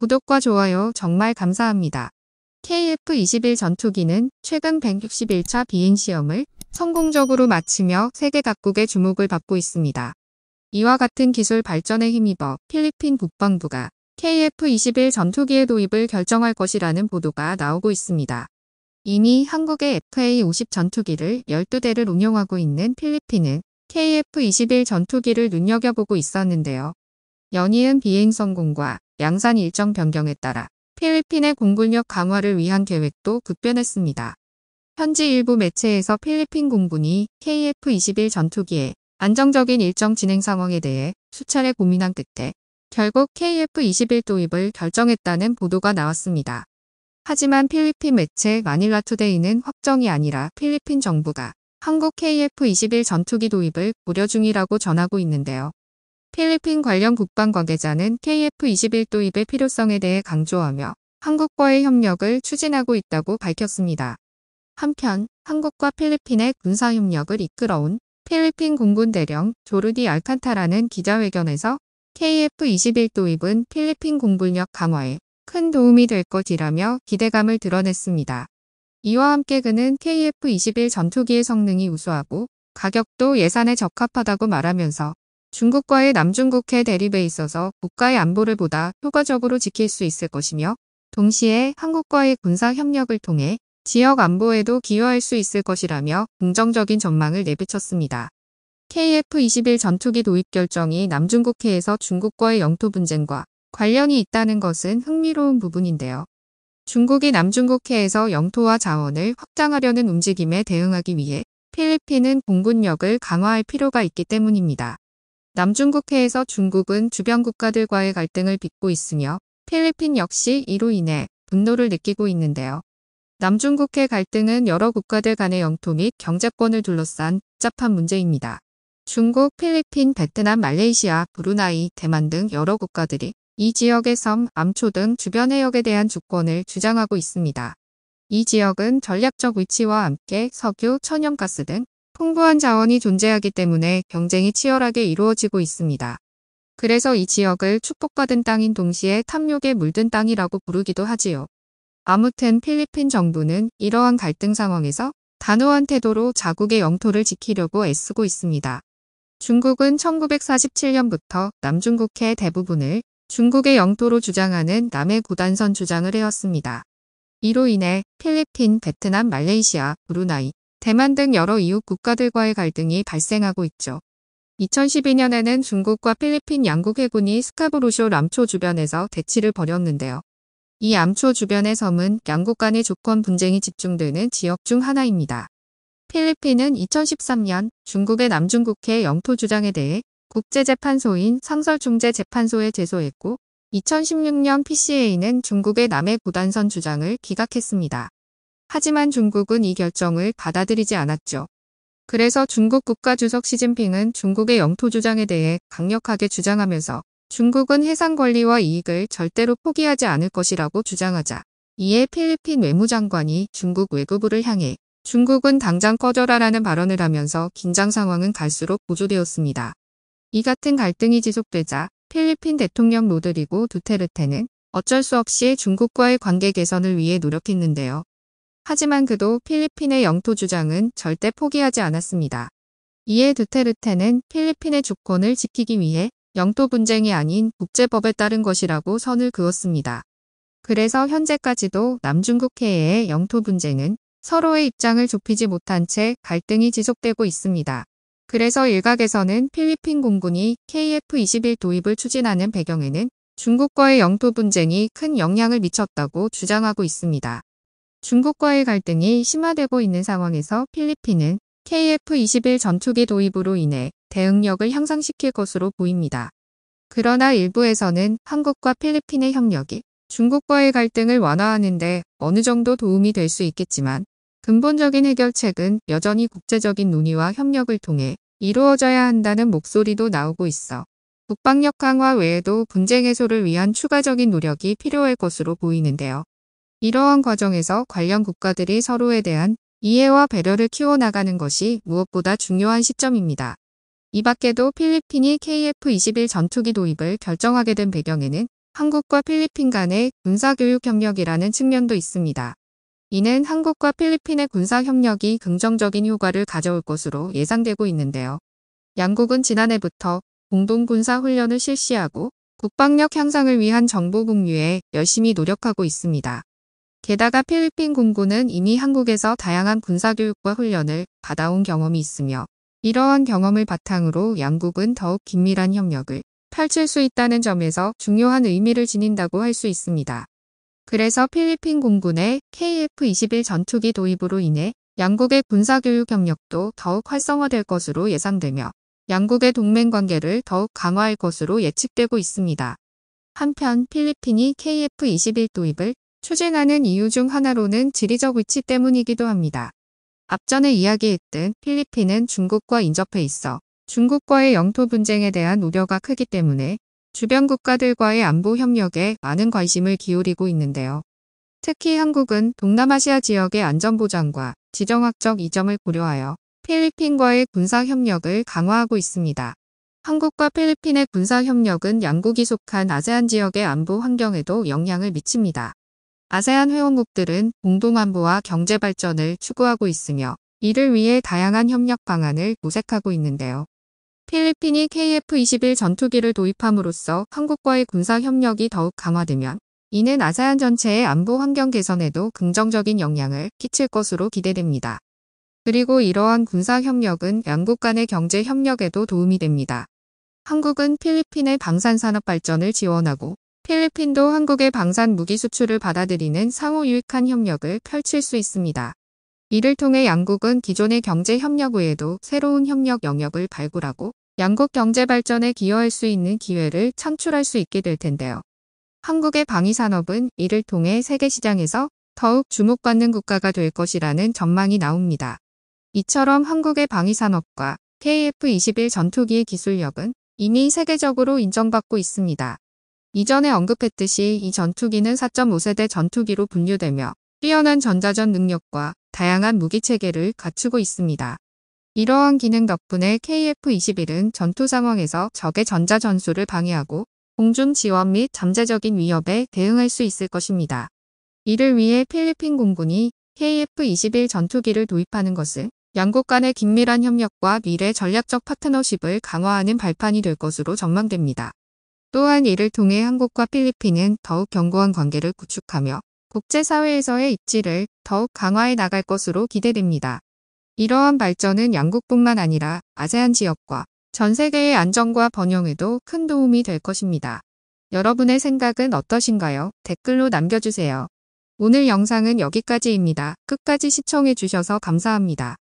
구독과 좋아요 정말 감사합니다. KF-21 전투기는 최근 161차 비행시험을 성공적으로 마치며 세계 각국의 주목을 받고 있습니다. 이와 같은 기술 발전에 힘입어 필리핀 국방부가 KF-21 전투기의 도입을 결정할 것이라는 보도가 나오고 있습니다. 이미 한국의 FA-50 전투기를 12대를 운용하고 있는 필리핀은 KF-21 전투기를 눈여겨보고 있었는데요. 연이은 비행 성공과 양산 일정 변경에 따라 필리핀의 공군력 강화를 위한 계획도 급변했습니다. 현지 일부 매체에서 필리핀 공군이 KF-21 전투기에 안정적인 일정 진행 상황에 대해 수차례 고민한 끝에 결국 KF-21 도입을 결정했다는 보도가 나왔습니다. 하지만 필리핀 매체 마닐라 투데이는 확정이 아니라 필리핀 정부가 한국 KF-21 전투기 도입을 고려 중이라고 전하고 있는데요. 필리핀 관련 국방 관계자는 KF-21 도입의 필요성에 대해 강조하며 한국과의 협력을 추진하고 있다고 밝혔습니다. 한편 한국과 필리핀의 군사협력을 이끌어온 필리핀 공군 대령 조르디 알칸타라는 기자회견에서 KF-21 도입은 필리핀 공군력 강화에 큰 도움이 될 것이라며 기대감을 드러냈습니다. 이와 함께 그는 KF-21 전투기의 성능이 우수하고 가격도 예산에 적합하다고 말하면서 중국과의 남중국해 대립에 있어서 국가의 안보를 보다 효과적으로 지킬 수 있을 것이며 동시에 한국과의 군사 협력을 통해 지역 안보에도 기여할 수 있을 것이라며 긍정적인 전망을 내비쳤습니다. KF-21 전투기 도입 결정이 남중국해에서 중국과의 영토 분쟁과 관련이 있다는 것은 흥미로운 부분인데요. 중국이 남중국해에서 영토와 자원을 확장하려는 움직임에 대응하기 위해 필리핀은 공군력을 강화할 필요가 있기 때문입니다. 남중국해에서 중국은 주변 국가들과의 갈등을 빚고 있으며 필리핀 역시 이로 인해 분노를 느끼고 있는데요. 남중국해 갈등은 여러 국가들 간의 영토 및 경제권을 둘러싼 복잡한 문제입니다. 중국, 필리핀, 베트남, 말레이시아, 브루나이, 대만 등 여러 국가들이 이 지역의 섬, 암초 등 주변 해역에 대한 주권을 주장하고 있습니다. 이 지역은 전략적 위치와 함께 석유, 천연가스 등 풍부한 자원이 존재하기 때문에 경쟁이 치열하게 이루어지고 있습니다. 그래서 이 지역을 축복받은 땅인 동시에 탐욕에 물든 땅이라고 부르기도 하지요. 아무튼 필리핀 정부는 이러한 갈등 상황에서 단호한 태도로 자국의 영토를 지키려고 애쓰고 있습니다. 중국은 1947년부터 남중국해 대부분을 중국의 영토로 주장하는 남해 구단선 주장을 해왔습니다. 이로 인해 필리핀, 베트남, 말레이시아, 브루나이, 대만 등 여러 이웃 국가들과의 갈등이 발생하고 있죠. 2012년에는 중국과 필리핀 양국 해군이 스카브루쇼 람초 주변에서 대치를 벌였는데요. 이 암초 주변의 섬은 양국 간의 조건 분쟁이 집중되는 지역 중 하나입니다. 필리핀은 2013년 중국의 남중국해 영토 주장에 대해 국제재판소인 상설중재재판소에 제소했고 2016년 PCA는 중국의 남해 구단선 주장을 기각했습니다. 하지만 중국은 이 결정을 받아들이지 않았죠. 그래서 중국 국가주석 시진핑은 중국의 영토 주장에 대해 강력하게 주장하면서 중국은 해상 권리와 이익을 절대로 포기하지 않을 것이라고 주장하자 이에 필리핀 외무장관이 중국 외교부를 향해 중국은 당장 꺼져라라는 발언을 하면서 긴장 상황은 갈수록 고조되었습니다. 이 같은 갈등이 지속되자 필리핀 대통령 로드리고 두테르테는 어쩔 수 없이 중국과의 관계 개선을 위해 노력했는데요. 하지만 그도 필리핀의 영토 주장은 절대 포기하지 않았습니다. 이에 두테르테는 필리핀의 주권을 지키기 위해 영토 분쟁이 아닌 국제법에 따른 것이라고 선을 그었습니다. 그래서 현재까지도 남중국해의 영토 분쟁은 서로의 입장을 좁히지 못한 채 갈등이 지속되고 있습니다. 그래서 일각에서는 필리핀 공군이 KF-21 도입을 추진하는 배경에는 중국과의 영토 분쟁이 큰 영향을 미쳤다고 주장하고 있습니다. 중국과의 갈등이 심화되고 있는 상황에서 필리핀은 KF-21 전투기 도입으로 인해 대응력을 향상시킬 것으로 보입니다. 그러나 일부에서는 한국과 필리핀의 협력이 중국과의 갈등을 완화하는 데 어느 정도 도움이 될 수 있겠지만 근본적인 해결책은 여전히 국제적인 논의와 협력을 통해 이루어져야 한다는 목소리도 나오고 있어 국방력 강화 외에도 분쟁 해소를 위한 추가적인 노력이 필요할 것으로 보이는데요. 이러한 과정에서 관련 국가들이 서로에 대한 이해와 배려를 키워나가는 것이 무엇보다 중요한 시점입니다. 이 밖에도 필리핀이 KF-21 전투기 도입을 결정하게 된 배경에는 한국과 필리핀 간의 군사교육협력이라는 측면도 있습니다. 이는 한국과 필리핀의 군사협력이 긍정적인 효과를 가져올 것으로 예상되고 있는데요. 양국은 지난해부터 공동군사훈련을 실시하고 국방력 향상을 위한 정보 공유에 열심히 노력하고 있습니다. 게다가 필리핀 군부는 이미 한국에서 다양한 군사교육과 훈련을 받아온 경험이 있으며 이러한 경험을 바탕으로 양국은 더욱 긴밀한 협력을 펼칠 수 있다는 점에서 중요한 의미를 지닌다고 할 수 있습니다. 그래서 필리핀 공군의 KF-21 전투기 도입으로 인해 양국의 군사교육 협력도 더욱 활성화될 것으로 예상되며 양국의 동맹관계를 더욱 강화할 것으로 예측되고 있습니다. 한편 필리핀이 KF-21 도입을 추진하는 이유 중 하나로는 지리적 위치 때문이기도 합니다. 앞전에 이야기했듯 필리핀은 중국과 인접해 있어 중국과의 영토 분쟁에 대한 우려가 크기 때문에 주변 국가들과의 안보 협력에 많은 관심을 기울이고 있는데요. 특히 한국은 동남아시아 지역의 안전보장과 지정학적 이점을 고려하여 필리핀과의 군사협력을 강화하고 있습니다. 한국과 필리핀의 군사협력은 양국이 속한 아세안 지역의 안보 환경에도 영향을 미칩니다. 아세안 회원국들은 공동안보와 경제발전을 추구하고 있으며 이를 위해 다양한 협력 방안을 모색하고 있는데요. 필리핀이 KF-21 전투기를 도입함으로써 한국과의 군사 협력이 더욱 강화되면 이는 아세안 전체의 안보 환경 개선에도 긍정적인 영향을 끼칠 것으로 기대됩니다. 그리고 이러한 군사 협력은 양국 간의 경제 협력에도 도움이 됩니다. 한국은 필리핀의 방산 산업 발전을 지원하고 필리핀도 한국의 방산 무기 수출을 받아들이는 상호 유익한 협력을 펼칠 수 있습니다. 이를 통해 양국은 기존의 경제 협력 외에도 새로운 협력 영역을 발굴하고 양국 경제 발전에 기여할 수 있는 기회를 창출할 수 있게 될 텐데요. 한국의 방위산업은 이를 통해 세계 시장에서 더욱 주목받는 국가가 될 것이라는 전망이 나옵니다. 이처럼 한국의 방위산업과 KF-21 전투기의 기술력은 이미 세계적으로 인정받고 있습니다. 이전에 언급했듯이 이 전투기는 4.5세대 전투기로 분류되며 뛰어난 전자전 능력과 다양한 무기체계를 갖추고 있습니다. 이러한 기능 덕분에 KF-21은 전투 상황에서 적의 전자전술을 방해하고 공중 지원 및 잠재적인 위협에 대응할 수 있을 것입니다. 이를 위해 필리핀 공군이 KF-21 전투기를 도입하는 것은 양국 간의 긴밀한 협력과 미래 전략적 파트너십을 강화하는 발판이 될 것으로 전망됩니다. 또한 이를 통해 한국과 필리핀은 더욱 견고한 관계를 구축하며 국제사회에서의 입지를 더욱 강화해 나갈 것으로 기대됩니다. 이러한 발전은 양국뿐만 아니라 아세안 지역과 전 세계의 안정과 번영에도 큰 도움이 될 것입니다. 여러분의 생각은 어떠신가요? 댓글로 남겨주세요. 오늘 영상은 여기까지입니다. 끝까지 시청해주셔서 감사합니다.